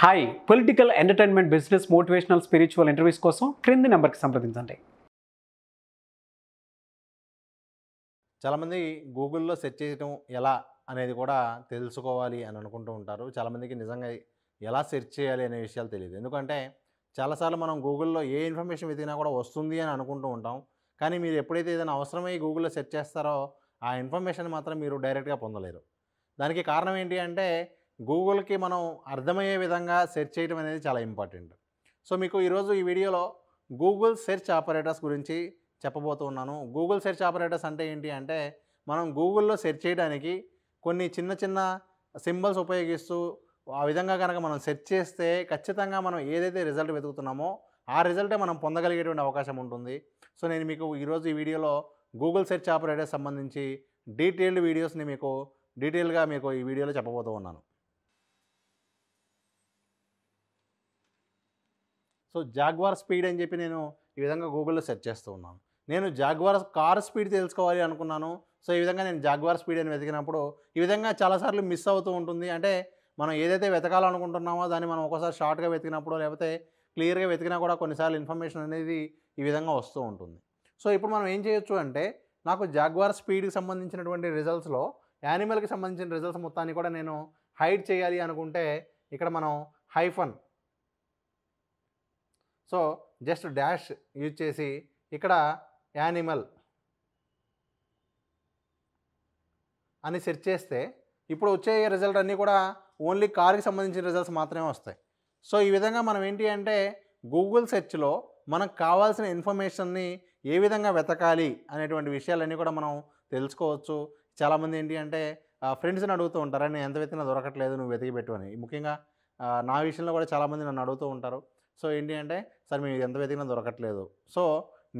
hi political entertainment business motivational spiritual interviews కోసం క్రింది నెంబర్కి సంప్రదించండి చాలామంది గూగుల్లో సెర్చ్ చేయడం ఎలా అనేది కూడా తెలుసుకోవాలి అని అనుకుంటూ ఉంటారు చాలామందికి నిజంగా ఎలా సెర్చ్ చేయాలి అనే విషయాలు తెలియదు ఎందుకంటే చాలాసార్లు మనం గూగుల్లో ఏ ఇన్ఫర్మేషన్ వెతికినా కూడా వస్తుంది అని అనుకుంటూ ఉంటాం కానీ మీరు ఎప్పుడైతే ఏదైనా అవసరమై గూగుల్లో సెర్చ్ చేస్తారో ఆ ఇన్ఫర్మేషన్ మాత్రం మీరు డైరెక్ట్గా పొందలేరు దానికి కారణం ఏంటి అంటే గూగుల్కి మనం అర్థమయ్యే విధంగా సెర్చ్ చేయడం అనేది చాలా ఇంపార్టెంట్ సో మీకు ఈరోజు ఈ వీడియోలో గూగుల్ సెర్చ్ ఆపరేటర్స్ గురించి చెప్పబోతూ ఉన్నాను గూగుల్ సెర్చ్ ఆపరేటర్స్ అంటే ఏంటి అంటే మనం గూగుల్లో సెర్చ్ చేయడానికి కొన్ని చిన్న చిన్న సింబల్స్ ఉపయోగిస్తూ ఆ విధంగా కనుక మనం సెర్చ్ చేస్తే ఖచ్చితంగా మనం ఏదైతే రిజల్ట్ వెతుకుతున్నామో ఆ రిజల్టే మనం పొందగలిగేటువంటి అవకాశం ఉంటుంది సో నేను మీకు ఈరోజు ఈ వీడియోలో గూగుల్ సెర్చ్ ఆపరేటర్స్ సంబంధించి డీటెయిల్డ్ వీడియోస్ని మీకు డీటెయిల్గా మీకు ఈ వీడియోలో చెప్పబోతూ ఉన్నాను సో జాగ్వార్ స్పీడ్ అని చెప్పి నేను ఈ విధంగా గూగుల్లో సెర్చ్ చేస్తూ ఉన్నాను నేను జాగ్వార్ కార్ స్పీడ్ తెలుసుకోవాలి అనుకున్నాను సో ఈ విధంగా నేను జాగ్వార్ స్పీడ్ అని వెతికినప్పుడు ఈ విధంగా చాలాసార్లు మిస్ అవుతూ ఉంటుంది అంటే మనం ఏదైతే వెతకాలనుకుంటున్నామో దాన్ని మనం ఒకసారి షార్ట్గా వెతికినప్పుడు లేకపోతే క్లియర్గా వెతికినా కూడా కొన్నిసార్లు ఇన్ఫర్మేషన్ అనేది ఈ విధంగా వస్తూ ఉంటుంది సో ఇప్పుడు మనం ఏం చేయొచ్చు అంటే నాకు జాగ్వార్ స్పీడ్కి సంబంధించినటువంటి రిజల్ట్స్లో యానిమల్కి సంబంధించిన రిజల్ట్స్ మొత్తాన్ని కూడా నేను హైడ్ చేయాలి అనుకుంటే ఇక్కడ మనం hyphen so just dash use చేసి ఇక్కడ యానిమల్ అని సెర్చ్ చేస్తే ఇప్పుడు వచ్చే రిజల్ట్ అన్నీ కూడా ఓన్లీ కార్కి సంబంధించిన రిజల్ట్స్ మాత్రమే వస్తాయి సో ఈ విధంగా మనం ఏంటి అంటే గూగుల్ సెర్చ్లో మనకు కావాల్సిన ఇన్ఫర్మేషన్ని ఏ విధంగా వెతకాలి అనేటువంటి విషయాలన్నీ కూడా మనం తెలుసుకోవచ్చు చాలామంది ఏంటి అంటే ఫ్రెండ్స్ని అడుగుతూ ఉంటారు నేను ఎంత వెతికినా దొరకట్లేదు నువ్వు వెతికి పెట్టు అని ముఖ్యంగా నా విషయంలో కూడా చాలామంది నన్ను అడుగుతూ ఉంటారు సో ఏంటి అంటే సార్ మీరు ఎంత వెతికినా దొరకట్లేదు సో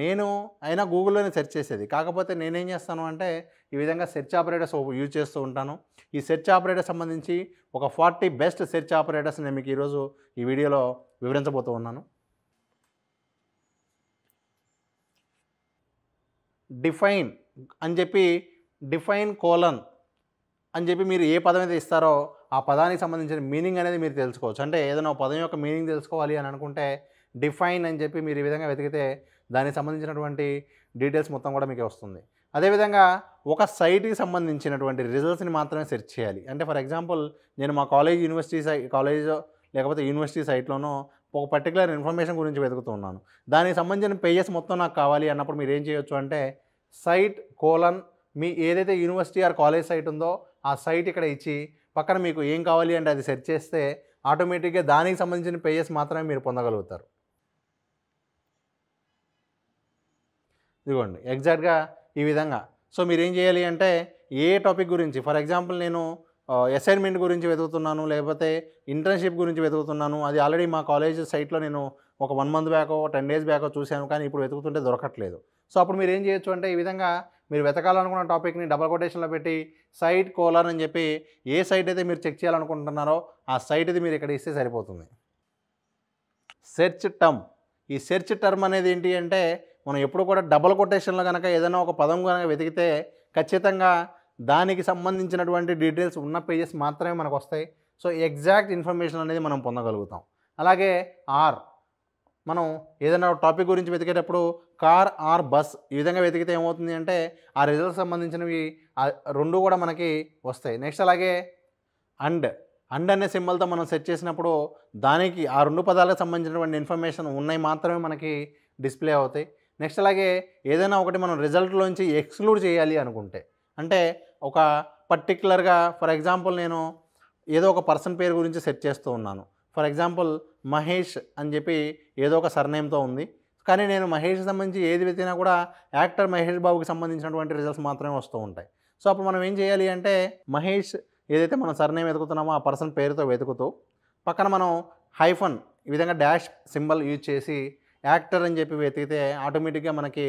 నేను అయినా గూగుల్లోనే సెర్చ్ చేసేది కాకపోతే నేనేం చేస్తాను అంటే ఈ విధంగా సెర్చ్ ఆపరేటర్స్ యూజ్ చేస్తూ ఉంటాను ఈ సెర్చ్ ఆపరేటర్ సంబంధించి ఒక ఫార్టీ బెస్ట్ సెర్చ్ ఆపరేటర్స్ నేను మీకు ఈరోజు ఈ వీడియోలో వివరించబోతూ ఉన్నాను డిఫైన్ అని చెప్పి డిఫైన్ కోలన్ అని చెప్పి మీరు ఏ పదం అయితే ఇస్తారో ఆ పదానికి సంబంధించిన మీనింగ్ అనేది మీరు తెలుసుకోవచ్చు అంటే ఏదైనా పదం యొక్క మీనింగ్ తెలుసుకోవాలి అని అనుకుంటే డిఫైన్ అని చెప్పి మీరు ఈ విధంగా వెతికితే దానికి సంబంధించినటువంటి డీటెయిల్స్ మొత్తం కూడా మీకు వస్తుంది అదేవిధంగా ఒక సైట్కి సంబంధించినటువంటి రిజల్ట్స్ని మాత్రమే సెర్చ్ చేయాలి అంటే ఫర్ ఎగ్జాంపుల్ నేను మా కాలేజ్ యూనివర్సిటీ సై కాలేజ్ లేకపోతే యూనివర్సిటీ సైట్లోనూ ఒక పర్టికులర్ ఇన్ఫర్మేషన్ గురించి వెతుకుతున్నాను దానికి సంబంధించిన పేజెస్ మొత్తం నాకు కావాలి అన్నప్పుడు మీరు ఏం చేయొచ్చు అంటే సైట్ కోలన్ మీ ఏదైతే యూనివర్సిటీ ఆర్ కాలేజ్ సైట్ ఉందో ఆ సైట్ ఇక్కడ ఇచ్చి పక్కన మీకు ఏం కావాలి అంటే అది సెర్చ్ చేస్తే ఆటోమేటిక్గా దానికి సంబంధించిన పేజెస్ మాత్రమే మీరు పొందగలుగుతారు ఇదిగోండి ఎగ్జాక్ట్గా ఈ విధంగా సో మీరు ఏం చేయాలి అంటే ఏ టాపిక్ గురించి ఫర్ ఎగ్జాంపుల్ నేను అసైన్మెంట్ గురించి వెతుకుతున్నాను లేకపోతే ఇంటర్న్షిప్ గురించి వెతుకుతున్నాను అది ఆల్రెడీ మా కాలేజ్ సైట్లో నేను ఒక వన్ మంత్ బ్యాకో టెన్ డేస్ బ్యాకో చూశాను కానీ ఇప్పుడు వెతుకుతుంటే దొరకట్లేదు సో అప్పుడు మీరు ఏం చేయొచ్చు అంటే ఈ విధంగా మీరు వెతకాలనుకున్న టాపిక్ని డబల్ కొటేషన్లో పెట్టి సైట్ కోలర్ అని చెప్పి ఏ సైట్ అయితే మీరు చెక్ చేయాలనుకుంటున్నారో ఆ సైట్ అది మీరు ఇక్కడ ఇస్తే సరిపోతుంది సెర్చ్ టర్మ్ ఈ సెర్చ్ టర్మ్ అనేది ఏంటి అంటే మనం ఎప్పుడు కూడా డబల్ కొటేషన్లో కనుక ఏదైనా ఒక పదం కనుక వెతికితే ఖచ్చితంగా దానికి సంబంధించినటువంటి డీటెయిల్స్ ఉన్న పేజెస్ మాత్రమే మనకు వస్తాయి సో ఎగ్జాక్ట్ ఇన్ఫర్మేషన్ అనేది మనం పొందగలుగుతాం అలాగే ఆర్ మనం ఏదైనా టాపిక్ గురించి వెతికేటప్పుడు కార్ ఆర్ బస్ ఈ విధంగా వెతికితే ఏమవుతుంది అంటే ఆ రిజల్ట్ సంబంధించినవి రెండు కూడా మనకి వస్తాయి నెక్స్ట్ అలాగే అండ్ అండ్ అనే సింబల్తో మనం సెట్ చేసినప్పుడు దానికి ఆ రెండు పదాలకు సంబంధించినటువంటి ఇన్ఫర్మేషన్ ఉన్నాయి మాత్రమే మనకి డిస్ప్లే అవుతాయి నెక్స్ట్ అలాగే ఏదైనా ఒకటి మనం రిజల్ట్లోంచి ఎక్స్క్లూడ్ చేయాలి అనుకుంటే అంటే ఒక పర్టిక్యులర్గా ఫర్ ఎగ్జాంపుల్ నేను ఏదో ఒక పర్సన్ పేరు గురించి సెట్ చేస్తూ ఉన్నాను ఫర్ ఎగ్జాంపుల్ మహేష్ అని చెప్పి ఏదో ఒక సర్నేమ్తో ఉంది కానీ నేను మహేష్ సంబంధించి ఏది వెతినా కూడా యాక్టర్ మహేష్ బాబుకి సంబంధించినటువంటి రిజల్ట్స్ మాత్రమే వస్తూ ఉంటాయి సో అప్పుడు మనం ఏం చేయాలి అంటే మహేష్ ఏదైతే మనం సర్నేమ్ వెతుకుతున్నామో ఆ పర్సన్ పేరుతో వెతుకుతూ పక్కన మనం హైఫన్ ఈ విధంగా డాష్ సింబల్ యూజ్ చేసి యాక్టర్ అని చెప్పి వెతికితే ఆటోమేటిక్గా మనకి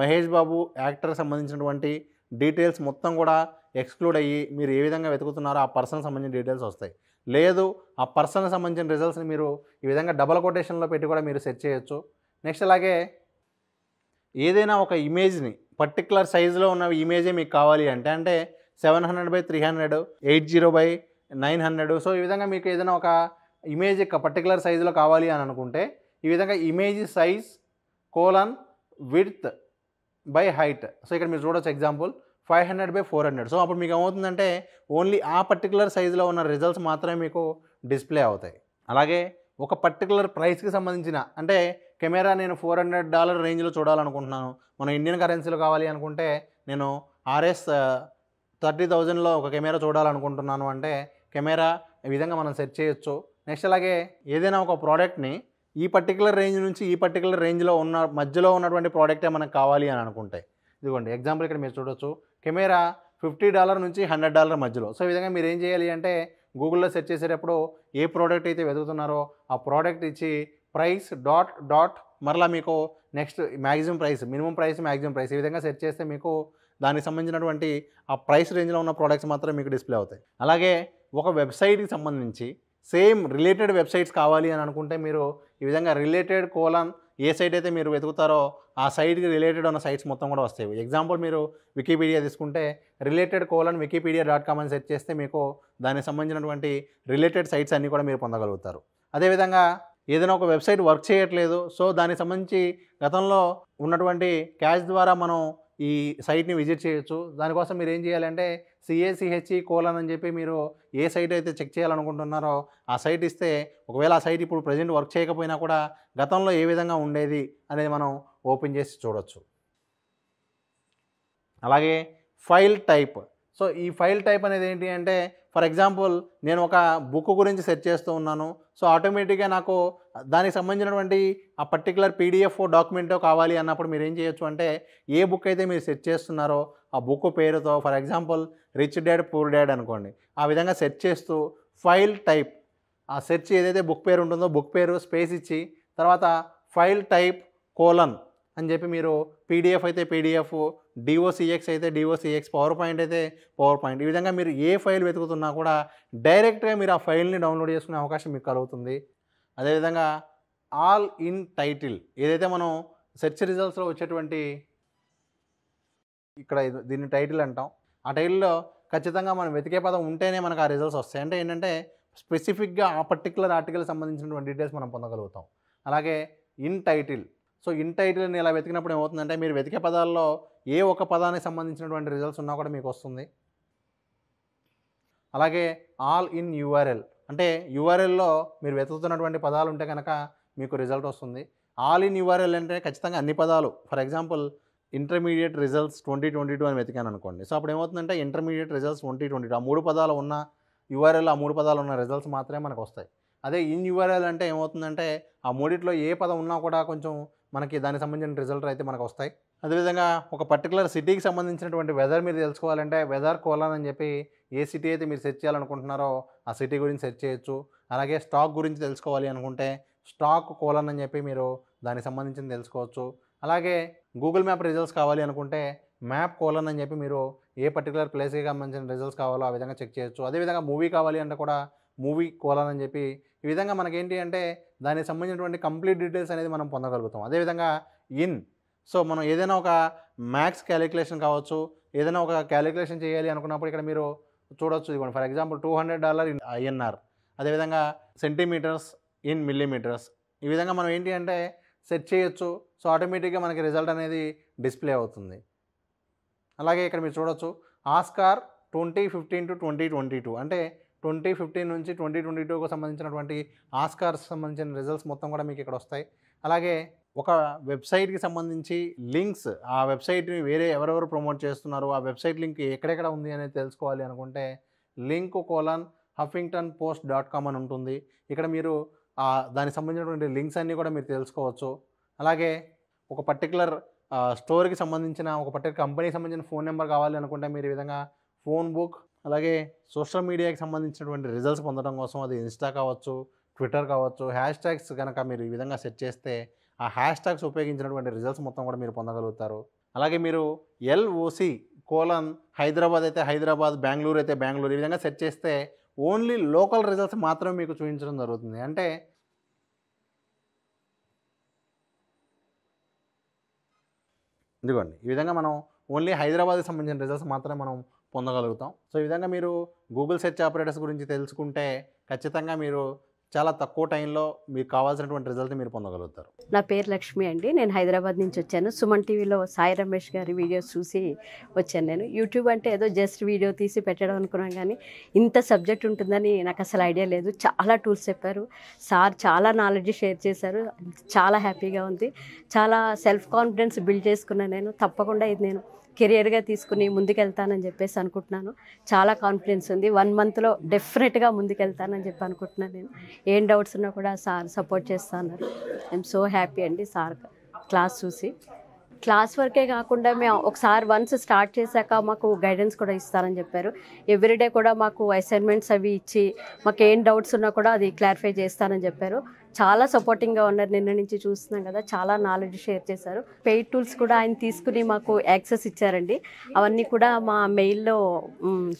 మహేష్ బాబు యాక్టర్ సంబంధించినటువంటి డీటెయిల్స్ మొత్తం కూడా ఎక్స్క్లూడ్ అయ్యి మీరు ఏ విధంగా వెతుకుతున్నారో ఆ పర్సన్ సంబంధించిన డీటెయిల్స్ వస్తాయి లేదు ఆ పర్సన్ సంబంధించిన రిజల్ట్స్ని మీరు ఈ విధంగా డబల్ కొటేషన్లో పెట్టి కూడా మీరు సెర్చ్ చేయొచ్చు నెక్స్ట్ అలాగే ఏదైనా ఒక ఇమేజ్ని పర్టికులర్ సైజులో ఉన్న ఇమేజే మీకు కావాలి అంటే అంటే seven hundred by three hundred eight zero by nine hundred so ఈ విధంగా మీకు ఏదైనా ఒక ఇమేజ్ పర్టికులర్ సైజులో కావాలి అని అనుకుంటే ఈ విధంగా image size colon width by height so ఇక్కడ మీరు చూడొచ్చు example five hundred by four hundred so అప్పుడు మీకు ఏమవుతుందంటే ఓన్లీ ఆ పర్టికులర్ సైజులో ఉన్న రిజల్ట్స్ మాత్రమే మీకు డిస్ప్లే అవుతాయి అలాగే ఒక పర్టికులర్ ప్రైస్కి సంబంధించిన అంటే కెమెరా నేను ఫోర్ హండ్రెడ్ డాలర్ రేంజ్లో చూడాలనుకుంటున్నాను మనం ఇండియన్ కరెన్సీలో కావాలి అనుకుంటే నేను ఆర్ఎస్ థర్టీ థౌజండ్లో ఒక కెమెరా చూడాలనుకుంటున్నాను అంటే కెమెరా ఈ విధంగా మనం సెర్చ్ చేయొచ్చు నెక్స్ట్ అలాగే ఏదైనా ఒక ప్రోడక్ట్ని ఈ పర్టికులర్ రేంజ్ నుంచి ఈ పర్టికులర్ రేంజ్లో ఉన్న మధ్యలో ఉన్నటువంటి ప్రోడక్టే మనకు కావాలి అని అనుకుంటే ఇదిగోండి ఎగ్జాంపుల్ ఇక్కడ మీరు చూడొచ్చు కెమెరా ఫిఫ్టీ డాలర్ నుంచి హండ్రెడ్ డాలర్ మధ్యలో సో ఈ విధంగా మీరు ఏం చేయాలి అంటే గూగుల్లో సెర్చ్ చేసేటప్పుడు ఏ ప్రోడక్ట్ అయితే వెతుకుతున్నారో ఆ ప్రోడక్ట్ ఇచ్చి ప్రైస్ డాట్ డాట్ మరలా మీకు next maximum price minimum price maximum price ఈ విధంగా సెర్చ్ చేస్తే మీకు దానికి సంబంధించినటువంటి ఆ ప్రైస్ రేంజ్లో ఉన్న ప్రోడక్ట్స్ మాత్రం మీకు డిస్ప్లే అవుతాయి అలాగే ఒక వెబ్సైట్కి సంబంధించి సేమ్ రిలేటెడ్ వెబ్సైట్స్ కావాలి అని అనుకుంటే మీరు ఈ విధంగా రిలేటెడ్ కోలాన్ ఏ సైట్ అయితే మీరు వెతుకుతారో ఆ సైట్కి రిలేటెడ్ ఉన్న సైట్స్ మొత్తం కూడా వస్తాయి ఎగ్జాంపుల్ మీరు వికీపీడియా తీసుకుంటే related colon Wikipedia dot com అని సెర్చ్ చేస్తే మీకు దానికి సంబంధించినటువంటి రిలేటెడ్ సైట్స్ అన్నీ కూడా మీరు పొందగలుగుతారు అదేవిధంగా ఏదైనా ఒక వెబ్సైట్ వర్క్ చేయట్లేదు సో దానికి సంబంధించి గతంలో ఉన్నటువంటి క్యాష్ ద్వారా మనం ఈ సైట్ని విజిట్ చేయొచ్చు దానికోసం మీరు ఏం చేయాలంటే సిఏసిహెచ్ఈ e కోలన్ అని చెప్పి మీరు ఏ సైట్ అయితే చెక్ చేయాలనుకుంటున్నారో ఆ సైట్ ఇస్తే ఒకవేళ ఆ సైట్ ఇప్పుడు ప్రజెంట్ వర్క్ చేయకపోయినా కూడా గతంలో ఏ విధంగా ఉండేది అనేది మనం ఓపెన్ చేసి చూడవచ్చు అలాగే ఫైల్ టైప్ సో ఈ ఫైల్ టైప్ అనేది ఏంటి అంటే ఫర్ ఎగ్జాంపుల్ నేను ఒక బుక్ గురించి సెర్చ్ చేస్తూ ఉన్నాను సో ఆటోమేటిక్గా నాకు దానికి సంబంధించినటువంటి ఆ పర్టికులర్ పీడిఎఫ్ డాక్యుమెంటో కావాలి అన్నప్పుడు మీరు ఏం చేయొచ్చు అంటే ఏ బుక్ అయితే మీరు సెర్చ్ చేస్తున్నారో ఆ బుక్ పేరుతో for example rich dad poor dad అనుకోండి ఆ విధంగా సెర్చ్ చేస్తూ ఫైల్ టైప్ ఆ సెర్చ్ ఏదైతే బుక్ పేరు ఉంటుందో బుక్ పేరు స్పేస్ ఇచ్చి తర్వాత ఫైల్ టైప్ కోలన్ అని చెప్పి మీరు పీడిఎఫ్ అయితే పీడిఎఫ్ డిఓసిఎక్స్ అయితే డిఓసిఎక్స్ పవర్ పాయింట్ అయితే పవర్ పాయింట్ ఈ విధంగా మీరు ఏ ఫైల్ వెతుకుతున్నా కూడా డైరెక్ట్గా మీరు ఆ ఫైల్ని డౌన్లోడ్ చేసుకునే అవకాశం మీకు కలుగుతుంది అదేవిధంగా ఆల్ ఇన్ టైటిల్ ఏదైతే మనం సెర్చ్ రిజల్ట్స్లో వచ్చేటువంటి ఇక్కడ దీన్ని టైటిల్ అంటాం ఆ టైటిల్లో ఖచ్చితంగా మనం వెతికే పదం ఉంటేనే మనకు ఆ రిజల్ట్స్ వస్తాయి అంటే ఏంటంటే స్పెసిఫిక్గా ఆ పర్టికులర్ ఆర్టికల్ సంబంధించినటువంటి డీటెయిల్స్ మనం పొందగలుగుతాం అలాగే ఇన్ టైటిల్ సో ఇన్ టైటిల్ని ఇలా వెతికినప్పుడు ఏమవుతుందంటే మీరు వెతికే పదాల్లో ఏ ఒక పదానికి సంబంధించినటువంటి రిజల్ట్స్ ఉన్నా కూడా మీకు వస్తుంది అలాగే ఆల్ ఇన్ యూఆర్ఎల్ అంటే యూఆర్ఎల్లో మీరు వెతుకుతున్నటువంటి పదాలు ఉంటే కనుక మీకు రిజల్ట్ వస్తుంది ఆల్ ఇన్ యూఆర్ఎల్ అంటే ఖచ్చితంగా అన్ని పదాలు for example intermediate results twenty twenty two అని వెతికాను అనుకోండి సో అప్పుడు ఏమవుతుందంటే intermediate results twenty twenty two ఆ మూడు పదాలు ఉన్న యూఆర్ఎల్ ఆ మూడు పదాలు ఉన్న రిజల్ట్స్ మాత్రమే మనకు వస్తాయి అదే ఇన్ యూఆర్ఎల్ అంటే ఏమవుతుందంటే ఆ మూడిట్లో ఏ పదం ఉన్నా కూడా కొంచెం మనకి దానికి సంబంధించిన రిజల్ట్ అయితే మనకు వస్తాయి అదేవిధంగా ఒక పర్టికులర్ సిటీకి సంబంధించినటువంటి వెదర్ మీరు తెలుసుకోవాలంటే వెదర్ కోలాన్ అని చెప్పి ఏ సిటీ అయితే మీరు సెర్చ్ చేయాలనుకుంటున్నారో ఆ సిటీ గురించి సెర్చ్ చేయొచ్చు అలాగే స్టాక్ గురించి తెలుసుకోవాలి అనుకుంటే స్టాక్ కోలాన్ అని చెప్పి మీరు దానికి సంబంధించిన తెలుసుకోవచ్చు అలాగే గూగుల్ మ్యాప్ రిజల్ట్స్ కావాలి అనుకుంటే మ్యాప్ కోలన్ అని చెప్పి మీరు ఏ పర్టికులర్ ప్లేస్కి సంబంధించిన రిజల్ట్స్ కావాలో ఆ విధంగా చెక్ చేయొచ్చు అదేవిధంగా మూవీ కావాలి అంటే కూడా మూవీ కోలన్ అని చెప్పి ఈ విధంగా మనకేంటి అంటే దానికి సంబంధించినటువంటి కంప్లీట్ డీటెయిల్స్ అనేది మనం పొందగలుగుతాం అదేవిధంగా ఇన్ సో మనం ఏదైనా ఒక మ్యాథ్స్ క్యాలిక్యులేషన్ కావచ్చు ఏదైనా ఒక క్యాలిక్యులేషన్ చేయాలి అనుకున్నప్పుడు ఇక్కడ మీరు చూడొచ్చు ఇదిగోండి for example two hundred dollar in INR అదేవిధంగా సెంటీమీటర్స్ ఇన్ మిల్లీమీటర్స్ ఈ విధంగా మనం ఏంటి అంటే సెట్ చేయొచ్చు సో ఆటోమేటిక్గా మనకి రిజల్ట్ అనేది డిస్ప్లే అవుతుంది అలాగే ఇక్కడ మీరు చూడొచ్చు Oscar twenty fifteen to twenty twenty two అంటే ట్వంటీ ఫిఫ్టీన్ నుంచి ట్వంటీ ట్వంటీ టూకు సంబంధించినటువంటి ఆస్కార్స్ సంబంధించిన రిజల్ట్స్ మొత్తం కూడా మీకు ఇక్కడ వస్తాయి అలాగే ఒక వెబ్సైట్కి సంబంధించి లింక్స్ ఆ వెబ్సైట్ని వేరే ఎవరెవరు ప్రమోట్ చేస్తున్నారు ఆ వెబ్సైట్ లింక్ ఎక్కడెక్కడ ఉంది అనేది తెలుసుకోవాలి అనుకుంటే link colon Huffington Post dot com అని ఉంటుంది ఇక్కడ మీరు దానికి సంబంధించినటువంటి లింక్స్ అన్నీ కూడా మీరు తెలుసుకోవచ్చు అలాగే ఒక పర్టికులర్ స్టోర్కి సంబంధించిన ఒక పర్టికులర్ కంపెనీకి సంబంధించిన ఫోన్ నెంబర్ కావాలి అనుకుంటే మీరు ఈ విధంగా ఫోన్ బుక్ అలాగే సోషల్ మీడియాకి సంబంధించినటువంటి రిజల్ట్స్ పొందడం కోసం అది ఇన్స్టా కావచ్చు ట్విట్టర్ కావచ్చు హ్యాష్ ట్యాగ్స్ కనుక మీరు ఈ విధంగా సెట్ చేస్తే ఆ హ్యాష్ ట్యాగ్స్ ఉపయోగించినటువంటి రిజల్ట్స్ మొత్తం కూడా మీరు పొందగలుగుతారు అలాగే మీరు ఎల్ఓసి కోలన్ హైదరాబాద్ అయితే హైదరాబాద్ బెంగళూరు అయితే బెంగళూరు ఈ విధంగా సెట్ చేస్తే ఓన్లీ లోకల్ రిజల్ట్స్ మాత్రమే మీకు చూపించడం జరుగుతుంది అంటే ఇదిగోండి ఈ విధంగా మనం ఓన్లీ హైదరాబాద్కి సంబంధించిన రిజల్ట్స్ మాత్రమే మనం పొందగలుగుతాం సో ఈ విధంగా మీరు గూగుల్ సెర్చ్ ఆపరేటర్స్ గురించి తెలుసుకుంటే ఖచ్చితంగా మీరు చాలా తక్కువ టైంలో మీకు కావాల్సినటువంటి రిజల్ట్ మీరు పొందగలుగుతారు నా పేరు లక్ష్మి అండి నేను హైదరాబాద్ నుంచి వచ్చాను సుమన్ టీవీలో సాయి రమేష్ గారి వీడియోస్ చూసి వచ్చాను నేను యూట్యూబ్ అంటే ఏదో జస్ట్ వీడియో తీసి పెట్టడం అనుకున్నాను కానీ ఇంత సబ్జెక్ట్ ఉంటుందని నాకు అసలు ఐడియా లేదు చాలా టూల్స్ చెప్పారు సార్ చాలా నాలెడ్జ్ షేర్ చేశారు చాలా హ్యాపీగా ఉంది చాలా సెల్ఫ్ కాన్ఫిడెన్స్ బిల్డ్ చేసుకున్నాను నేను తప్పకుండా ఇది నేను కెరియర్గా తీసుకుని ముందుకెళ్తానని చెప్పేసి అనుకుంటున్నాను చాలా కాన్ఫిడెన్స్ ఉంది వన్ మంత్లో డెఫినెట్గా ముందుకెళ్తానని చెప్పి అనుకుంటున్నాను నేను ఏం డౌట్స్ ఉన్నా కూడా సార్ సపోర్ట్ చేస్తాను ఐఎమ్ సో హ్యాపీ అండి సార్ క్లాస్ చూసి క్లాస్ వర్కే కాకుండా మేము ఒకసారి వన్స్ స్టార్ట్ చేశాక మాకు గైడెన్స్ కూడా ఇస్తారని చెప్పారు ఎవ్రీడే కూడా మాకు అసైన్మెంట్స్ అవి ఇచ్చి మాకు ఏం డౌట్స్ ఉన్నా కూడా అది క్లారిఫై చేస్తారని చెప్పారు చాలా సపోర్టింగ్గా ఉన్నారు నిన్న నుంచి చూస్తున్నాం కదా చాలా నాలెడ్జ్ షేర్ చేశారు పెయిడ్ టూల్స్ కూడా ఆయన తీసుకుని మాకు యాక్సెస్ ఇచ్చారండి అవన్నీ కూడా మా మెయిల్లో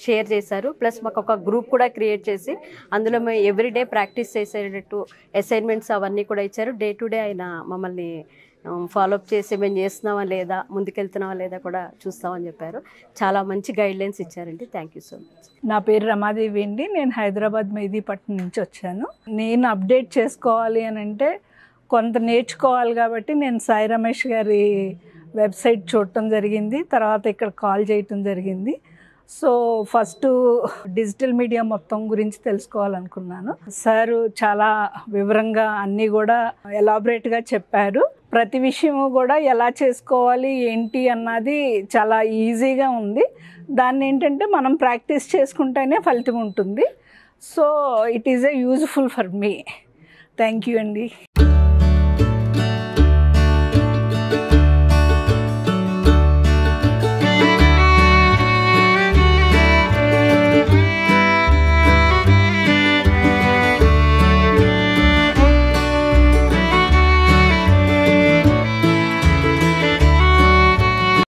షేర్ చేశారు ప్లస్ మాకు ఒక గ్రూప్ కూడా క్రియేట్ చేసి అందులో మేము ఎవ్రీడే ప్రాక్టీస్ చేసేటట్టు అసైన్మెంట్స్ అవన్నీ కూడా ఇచ్చారు డే టు డే ఆయన మమ్మల్ని ఫాలోఅప్ చేసి మేము చేస్తున్నావా లేదా ముందుకెళ్తున్నావా లేదా కూడా చూస్తామని చెప్పారు చాలా మంచి గైడ్లైన్స్ ఇచ్చారండి థ్యాంక్ యూ సో మచ్ నా పేరు రమాదేవి అండి నేను హైదరాబాద్ మెహదీపట్నం నుంచి వచ్చాను నేను అప్డేట్ చేసుకోవాలి అని అంటే కొంత నేర్చుకోవాలి కాబట్టి నేను సాయి రమేష్ గారి వెబ్సైట్ చూడటం జరిగింది తర్వాత ఇక్కడ కాల్ చేయటం జరిగింది సో ఫస్ట్ డిజిటల్ మీడియా మొత్తం గురించి తెలుసుకోవాలనుకున్నాను సార్ చాలా వివరంగా అన్నీ కూడా ఎలాబరేట్గా చెప్పారు ప్రతి విషయము కూడా ఎలా చేసుకోవాలి ఏంటి అన్నది చాలా ఈజీగా ఉంది దాన్ని ఏంటంటే మనం ప్రాక్టీస్ చేసుకుంటేనే ఫలితం ఉంటుంది so it is a useful for మీ థ్యాంక్ యూ అండి